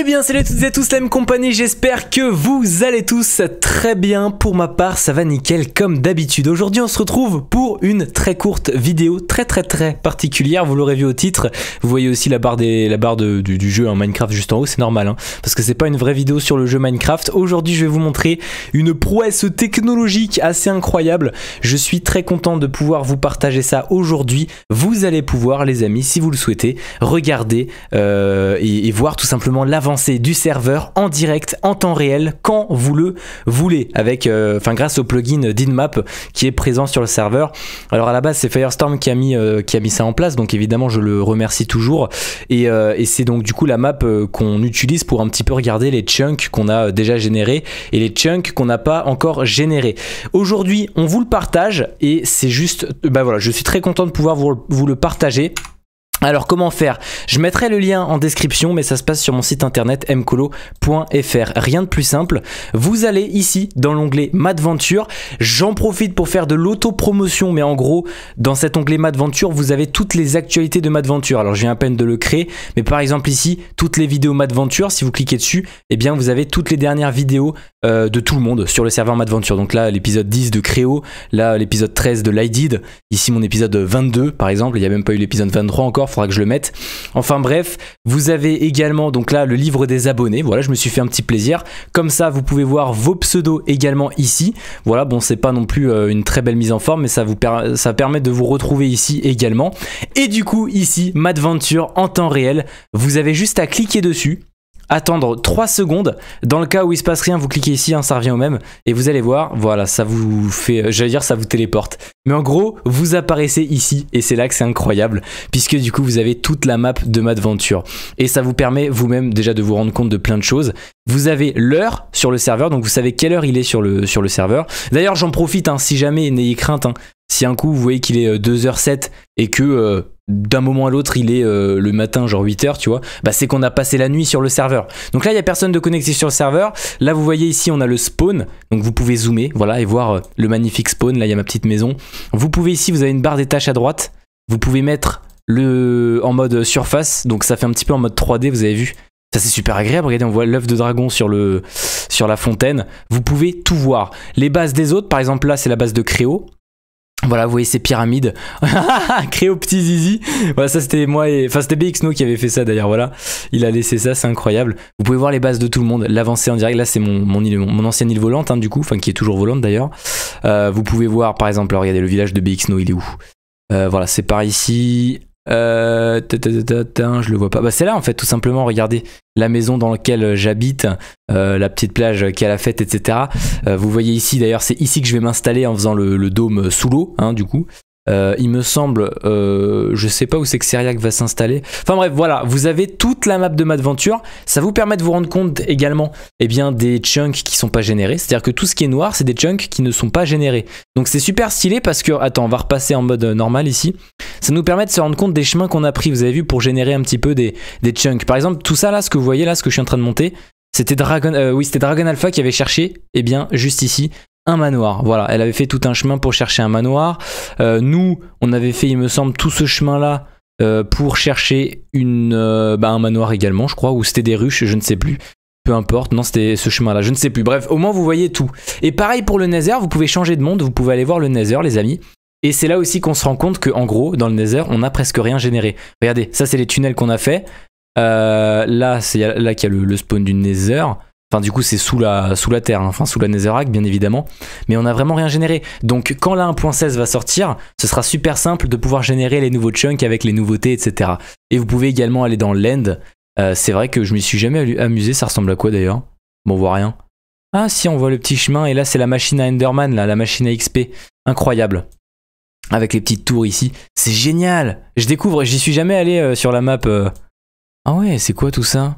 Eh bien salut à toutes et à tous la même compagnie, j'espère que vous allez tous très bien, pour ma part ça va nickel comme d'habitude. Aujourd'hui on se retrouve pour une très courte vidéo, très très très particulière, vous l'aurez vu au titre, vous voyez aussi la barre, des, la barre du, jeu en hein, Minecraft juste en haut, c'est normal, hein, parce que c'est pas une vraie vidéo sur le jeu Minecraft. Aujourd'hui je vais vous montrer une prouesse technologique assez incroyable, je suis très content de pouvoir vous partager ça aujourd'hui. Vous allez pouvoir les amis, si vous le souhaitez, regarder euh, et, voir tout simplement l'avant du serveur en direct, en temps réel, quand vous le voulez, avec, euh, enfin grâce au plugin DINMAP qui est présent sur le serveur. Alors à la base, c'est Firestorm qui a mis euh, qui a mis ça en place, donc évidemment je le remercie toujours. Et, euh, et c'est donc du coup la map qu'on utilise pour un petit peu regarder les chunks qu'on a déjà générés et les chunks qu'on n'a pas encore généré Aujourd'hui, on vous le partage et c'est juste, bah voilà, je suis très content de pouvoir vous, vous le partager. Alors comment faire Je mettrai le lien en description mais ça se passe sur mon site internet mcolo.fr. Rien de plus simple, vous allez ici dans l'onglet Madventure. J'en profite pour faire de l'auto-promotion mais en gros dans cet onglet Madventure vous avez toutes les actualités de Madventure. Alors je viens à peine de le créer mais par exemple ici toutes les vidéos Madventure si vous cliquez dessus et eh bien vous avez toutes les dernières vidéos euh, de tout le monde sur le serveur Madventure. Donc là, l'épisode 10 de Créo, là, l'épisode 13 de Lydid ici mon épisode 22 par exemple, il n'y a même pas eu l'épisode 23 encore, faudra que je le mette. Enfin bref, vous avez également donc là le livre des abonnés, voilà, je me suis fait un petit plaisir. Comme ça, vous pouvez voir vos pseudos également ici. Voilà, bon, c'est pas non plus euh, une très belle mise en forme, mais ça vous ça permet de vous retrouver ici également. Et du coup, ici, Madventure en temps réel, vous avez juste à cliquer dessus attendre 3 secondes. Dans le cas où il se passe rien, vous cliquez ici, hein, ça revient au même. Et vous allez voir, voilà, ça vous fait, euh, j'allais dire, ça vous téléporte. Mais en gros, vous apparaissez ici et c'est là que c'est incroyable puisque du coup, vous avez toute la map de Madventure. Et ça vous permet vous-même déjà de vous rendre compte de plein de choses. Vous avez l'heure sur le serveur, donc vous savez quelle heure il est sur le, sur le serveur. D'ailleurs, j'en profite, hein, si jamais, n'ayez crainte, hein, si un coup vous voyez qu'il est 2h07 euh, et que euh, d'un moment à l'autre, il est euh, le matin, genre 8h, tu vois, bah, c'est qu'on a passé la nuit sur le serveur. Donc là, il n'y a personne de connecté sur le serveur. Là, vous voyez ici, on a le spawn. Donc vous pouvez zoomer, voilà, et voir euh, le magnifique spawn. Là, il y a ma petite maison. Vous pouvez ici, vous avez une barre des tâches à droite. Vous pouvez mettre le en mode surface. Donc ça fait un petit peu en mode 3D, vous avez vu. Ça c'est super agréable, regardez, on voit l'œuf de dragon sur, le, sur la fontaine. Vous pouvez tout voir. Les bases des autres, par exemple là c'est la base de Créo. Voilà, vous voyez ces pyramides créées aux petit zizi. Voilà, ça c'était moi et. Enfin, c'était BXNO qui avait fait ça d'ailleurs, voilà. Il a laissé ça, c'est incroyable. Vous pouvez voir les bases de tout le monde, l'avancée en direct. Là, c'est mon, mon, île, ancienne île volante, hein, du coup, enfin, qui est toujours volante d'ailleurs. Euh, vous pouvez voir, par exemple, regardez le village de BXNO, il est où euh, Voilà, c'est par ici. Euh, je le vois pas. Bah, c'est là en fait, tout simplement. Regardez la maison dans laquelle euh, j'habite, euh, la petite plage qui a la fête, etc. vous voyez ici, d'ailleurs, c'est ici que je vais m'installer en faisant le, dôme sous l'eau, hein, du coup. Euh, il me semble, euh, je sais pas où c'est que Seriac va s'installer. Enfin bref, voilà, vous avez toute la map de Madventure. Ça vous permet de vous rendre compte également eh bien, des chunks qui sont pas générés. C'est-à-dire que tout ce qui est noir, c'est des chunks qui ne sont pas générés. Donc c'est super stylé parce que, attends, on va repasser en mode euh, normal ici. Ça nous permet de se rendre compte des chemins qu'on a pris, vous avez vu, pour générer un petit peu des, chunks. Par exemple, tout ça là, ce que vous voyez là, ce que je suis en train de monter, c'était Dragon, oui, c'était Dragon Alpha qui avait cherché, eh bien, juste ici, un manoir. Voilà, elle avait fait tout un chemin pour chercher un manoir. Euh, nous, on avait fait, il me semble, tout ce chemin-là euh, pour chercher une, euh, bah, un manoir également, je crois, ou c'était des ruches, je ne sais plus. Peu importe, non, c'était ce chemin-là, je ne sais plus. Bref, au moins vous voyez tout. Et pareil pour le Nether, vous pouvez changer de monde, vous pouvez aller voir le Nether, les amis. Et c'est là aussi qu'on se rend compte que, en gros, dans le Nether, on n'a presque rien généré. Regardez, ça c'est les tunnels qu'on a fait. là, c'est là qu'il y a le, le spawn du Nether. Enfin, du coup, c'est sous la, sous la Terre, hein. enfin sous la Netherrack, bien évidemment. Mais on n'a vraiment rien généré. Donc, quand la 1.16 va sortir, ce sera super simple de pouvoir générer les nouveaux chunks avec les nouveautés, etc. Et vous pouvez également aller dans l'end. Euh, c'est vrai que je m'y suis jamais amusé. Ça ressemble à quoi d'ailleurs Bon, on voit rien. Ah, si, on voit le petit chemin. Et là, c'est la machine à Enderman, là, la machine à XP. Incroyable. Avec les petites tours ici. C'est génial Je découvre, j'y suis jamais allé euh, sur la map. Euh. Ah ouais, c'est quoi tout ça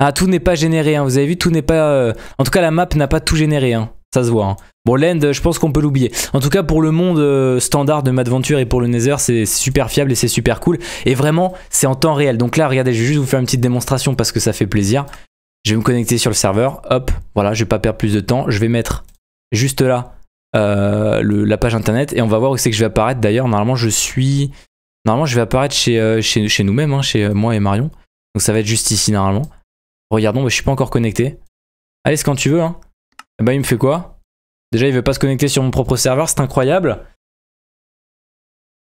ah, tout n'est pas généré, hein. vous avez vu, tout n'est pas... Euh, en tout cas, la map n'a pas tout généré, hein. ça se voit. Hein. Bon, l'end, euh, je pense qu'on peut l'oublier. En tout cas, pour le monde euh, standard de Madventure et pour le Nether, c'est super fiable et c'est super cool. Et vraiment, c'est en temps réel. Donc là, regardez, je vais juste vous faire une petite démonstration parce que ça fait plaisir. Je vais me connecter sur le serveur. Hop, voilà, je vais pas perdre plus de temps. Je vais mettre juste là la page internet et on va voir où c'est que je vais apparaître. D'ailleurs, normalement, je suis... Normalement, je vais apparaître chez, chez, chez nous-mêmes, chez moi et Marion. Donc ça va être juste ici, normalement. Regardons, mais je suis pas encore connecté. Allez, c'est quand tu veux. Hein. bah, il me fait quoi Déjà, il veut pas se connecter sur mon propre serveur, c'est incroyable.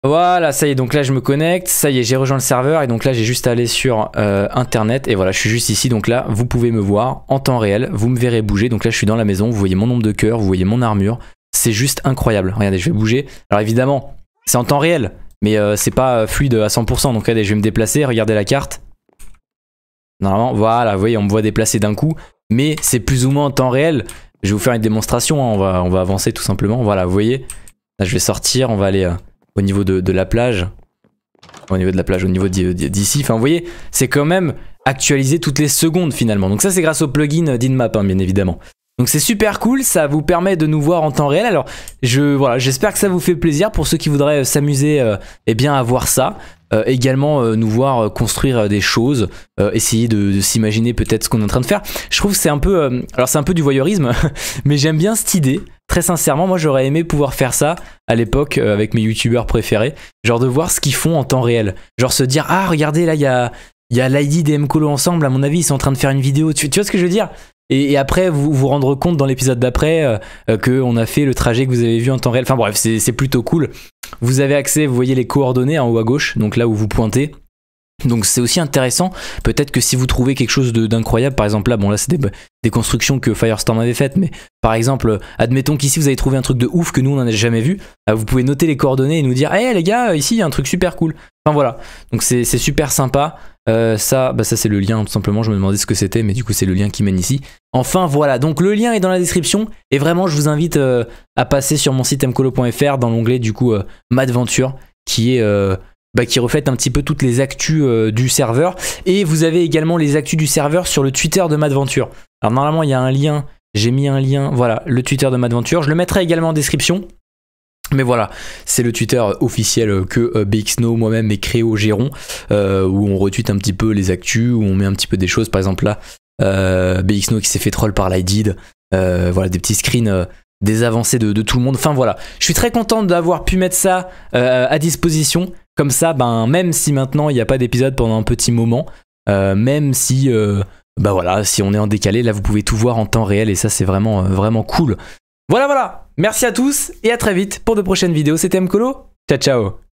Voilà, ça y est, donc là je me connecte, ça y est, j'ai rejoint le serveur et donc là j'ai juste à aller sur euh, internet et voilà, je suis juste ici, donc là vous pouvez me voir en temps réel, vous me verrez bouger, donc là je suis dans la maison, vous voyez mon nombre de cœurs, vous voyez mon armure, c'est juste incroyable, regardez, je vais bouger, alors évidemment, c'est en temps réel, mais euh, c'est pas euh, fluide à 100%, donc regardez, je vais me déplacer, regardez la carte, Normalement, voilà, vous voyez, on me voit déplacer d'un coup, mais c'est plus ou moins en temps réel. Je vais vous faire une démonstration, hein. on, va, on va avancer tout simplement. Voilà, vous voyez, là je vais sortir, on va aller euh, au niveau de, la plage. Au niveau de la plage, au niveau d'ici. Enfin, vous voyez, c'est quand même actualisé toutes les secondes finalement. Donc ça, c'est grâce au plugin d'InMap, hein, bien évidemment. Donc c'est super cool, ça vous permet de nous voir en temps réel. Alors je j'espère que ça vous fait plaisir pour ceux qui voudraient s'amuser et euh, eh bien à voir ça. Euh, également euh, nous voir euh, construire des choses, essayer de, s'imaginer peut-être ce qu'on est en train de faire. Je trouve que c'est un peu, alors c'est un peu du voyeurisme, mais j'aime bien cette idée. Très sincèrement, moi j'aurais aimé pouvoir faire ça à l'époque avec mes youtubeurs préférés, genre de voir ce qu'ils font en temps réel, genre se dire ah regardez là il y a il y a l'ID des MColo ensemble, à mon avis, ils sont en train de faire une vidéo. tu vois ce que je veux dire et, après, vous vous rendre compte dans l'épisode d'après euh, euh, qu'on a fait le trajet que vous avez vu en temps réel. Enfin bref, c'est plutôt cool. Vous avez accès, vous voyez les coordonnées en haut à gauche, donc là où vous pointez. Donc c'est aussi intéressant. Peut-être que si vous trouvez quelque chose d'incroyable, par exemple là, bon là c'est des, des constructions que Firestorm avait faites, mais par exemple, admettons qu'ici vous avez trouvé un truc de ouf que nous on n'en a jamais vu, euh, vous pouvez noter les coordonnées et nous dire, hé les gars, euh, ici il y a un truc super cool. Enfin voilà, donc c'est super sympa. Euh, ça, bah ça c'est le lien tout simplement, je me demandais ce que c'était, mais du coup c'est le lien qui mène ici. Enfin voilà, donc le lien est dans la description, et vraiment je vous invite à passer sur mon site mcolo.fr dans l'onglet du coup Madventure, qui est bah, qui reflète un petit peu toutes les actus euh, du serveur. Et vous avez également les actus du serveur sur le Twitter de Madventure. Alors normalement, il y a un lien. J'ai mis un lien, voilà, le Twitter de Madventure. Je le mettrai également en description. Mais voilà, c'est le Twitter officiel que euh, BXNO, moi-même et Créo au euh, où on retweet un petit peu les actus, où on met un petit peu des choses. Par exemple là, BXNO qui s'est fait troll par l'IDID. voilà, des petits screens des avancées de, de, tout le monde. Enfin voilà, je suis très content d'avoir pu mettre ça à disposition. Comme ça, ben, même si maintenant il n'y a pas d'épisode pendant un petit moment, euh, même si, euh, bah voilà, si on est en décalé, là vous pouvez tout voir en temps réel et ça c'est vraiment, euh, vraiment cool. Voilà, voilà. Merci à tous et à très vite pour de prochaines vidéos. C'était Mkolo. Ciao, ciao.